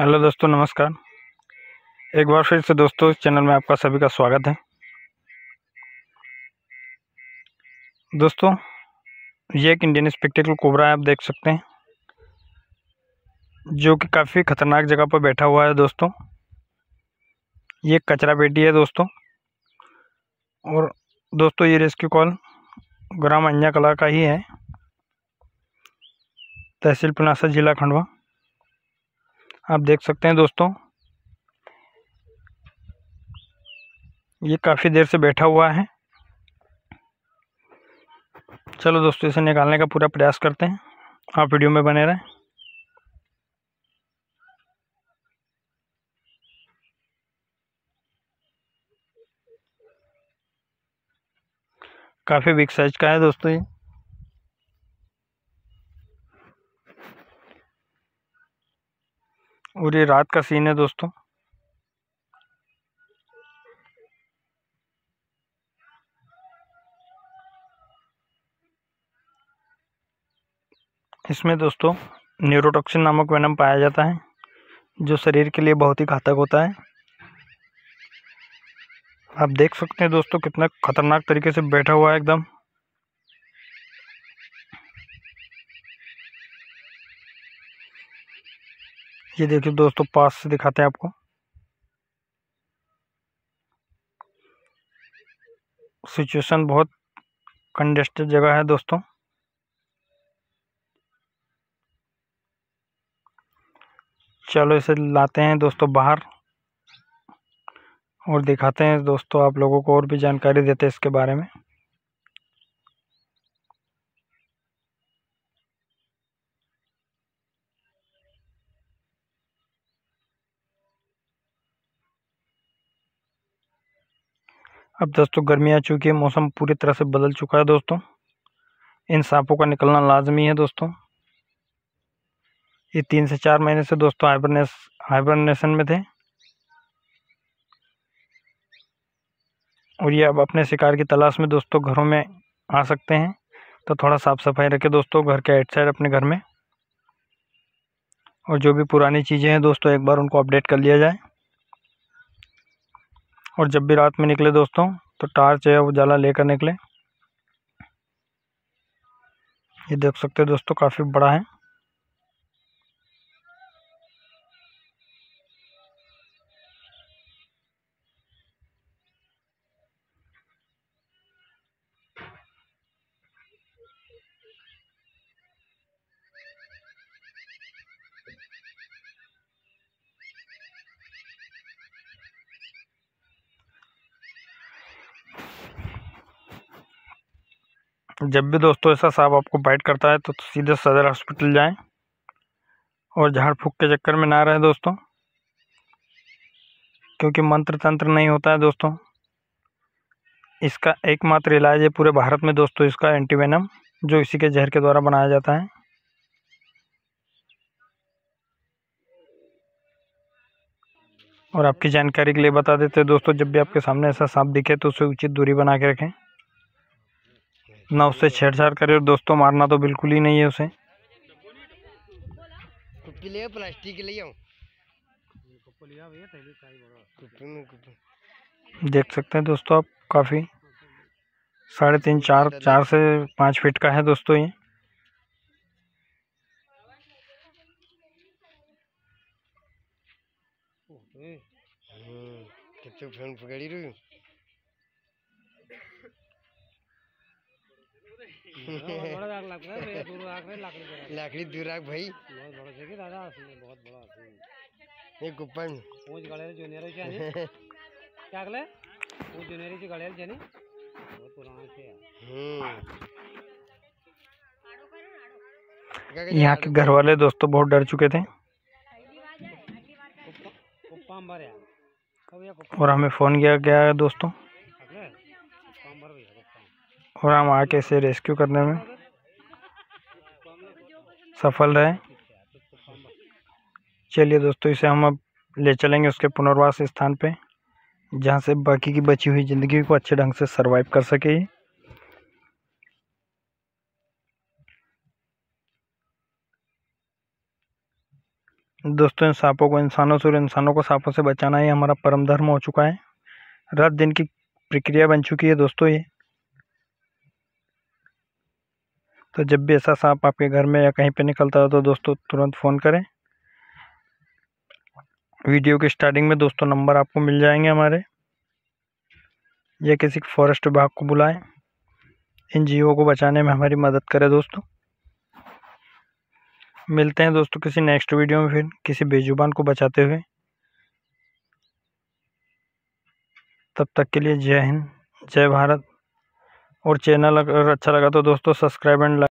Hello दोस्तों नमस्कार एक बार फिर से दोस्तों इस चैनल में आपका सभी का स्वागत है दोस्तों ये एक इंडियन स्पेक्टिकल कोबरा है आप देख सकते हैं जो कि काफ़ी ख़तरनाक जगह पर बैठा हुआ है दोस्तों ये कचरा पेटी है दोस्तों और दोस्तों ये रेस्क्यू कॉल ग्राम अंजा कला का ही है तहसील पनासा जिला खंडवा आप देख सकते हैं दोस्तों ये काफ़ी देर से बैठा हुआ है चलो दोस्तों इसे निकालने का पूरा प्रयास करते हैं आप वीडियो में बने रहें काफ़ी बिग साइज का है दोस्तों ये और ये रात का सीन है दोस्तों इसमें दोस्तों न्यूरोटॉक्सिन नामक वेनम पाया जाता है जो शरीर के लिए बहुत ही घातक होता है आप देख सकते हैं दोस्तों कितना खतरनाक तरीके से बैठा हुआ है एकदम ये देखिए दोस्तों पास से दिखाते हैं आपको सिचुएशन बहुत कंडेस्टेड जगह है दोस्तों चलो इसे लाते हैं दोस्तों बाहर और दिखाते हैं दोस्तों आप लोगों को और भी जानकारी देते हैं इसके बारे में अब दोस्तों गर्मी आ चुकी है मौसम पूरी तरह से बदल चुका है दोस्तों इन सांपों का निकलना लाजमी है दोस्तों ये तीन से चार महीने से दोस्तों हाइबरनेस हाइबरनेशन में थे और ये अब अपने शिकार की तलाश में दोस्तों घरों में आ सकते हैं तो थोड़ा साफ़ सफाई रखें दोस्तों घर के आइट साइड अपने घर में और जो भी पुरानी चीज़ें हैं दोस्तों एक बार उनको अपडेट कर लिया जाए और जब भी रात में निकले दोस्तों तो टार्च है वो जला लेकर निकले ये देख सकते हैं दोस्तों काफ़ी बड़ा है जब भी दोस्तों ऐसा सांप आपको बाइट करता है तो सीधे सदर हॉस्पिटल जाएं और झाड़ फूक के चक्कर में ना रहें दोस्तों क्योंकि मंत्र तंत्र नहीं होता है दोस्तों इसका एकमात्र इलाज है पूरे भारत में दोस्तों इसका एंटीवेनम जो इसी के जहर के द्वारा बनाया जाता है और आपकी जानकारी के लिए बता देते हैं दोस्तों जब भी आपके सामने ऐसा सांप दिखे तो उसे उचित दूरी बना के रखें ना उससे छेड़छाड़ करे और दोस्तों मारना तो बिल्कुल ही नहीं है उसे प्लास्टिक देख सकते हैं दोस्तों आप काफ़ी साढ़े तीन चार चार से पाँच फीट का है दोस्तों ये हम्म, कितने पकड़ी रही हाँ, लाकड़ी दूराक भाई बहुत बड़ा दादा बहुत बड़ा ये पूछ गड़ेल जूनियर है क्या अगले पूछ जूनियर गड़ेल बहुत पुराना से हम्म। यहाँ के घर वाले दोस्तों बहुत डर चुके थे और हमें फ़ोन किया गया दोस्तों और हम आके इसे रेस्क्यू करने में सफल रहे चलिए दोस्तों इसे हम अब ले चलेंगे उसके पुनर्वास स्थान पे जहाँ से बाकी की बची हुई ज़िंदगी को अच्छे ढंग से सरवाइव कर सके दोस्तों इन सांपों को इंसानों से और इंसानों को सांपों से बचाना ही हमारा परम धर्म हो चुका है रात दिन की प्रक्रिया बन चुकी है दोस्तों ये तो जब भी ऐसा सांप आपके घर में या कहीं पे निकलता हो तो दोस्तों तुरंत फ़ोन करें वीडियो के स्टार्टिंग में दोस्तों नंबर आपको मिल जाएंगे हमारे या किसी फॉरेस्ट विभाग को बुलाएं इन जीवों को बचाने में हमारी मदद करें दोस्तों मिलते हैं दोस्तों किसी नेक्स्ट वीडियो में फिर किसी बेजुबान को बचाते हुए तब तक के लिए जय हिंद जय भारत और चैनल अगर अच्छा लगा तो दोस्तों सब्सक्राइब एंड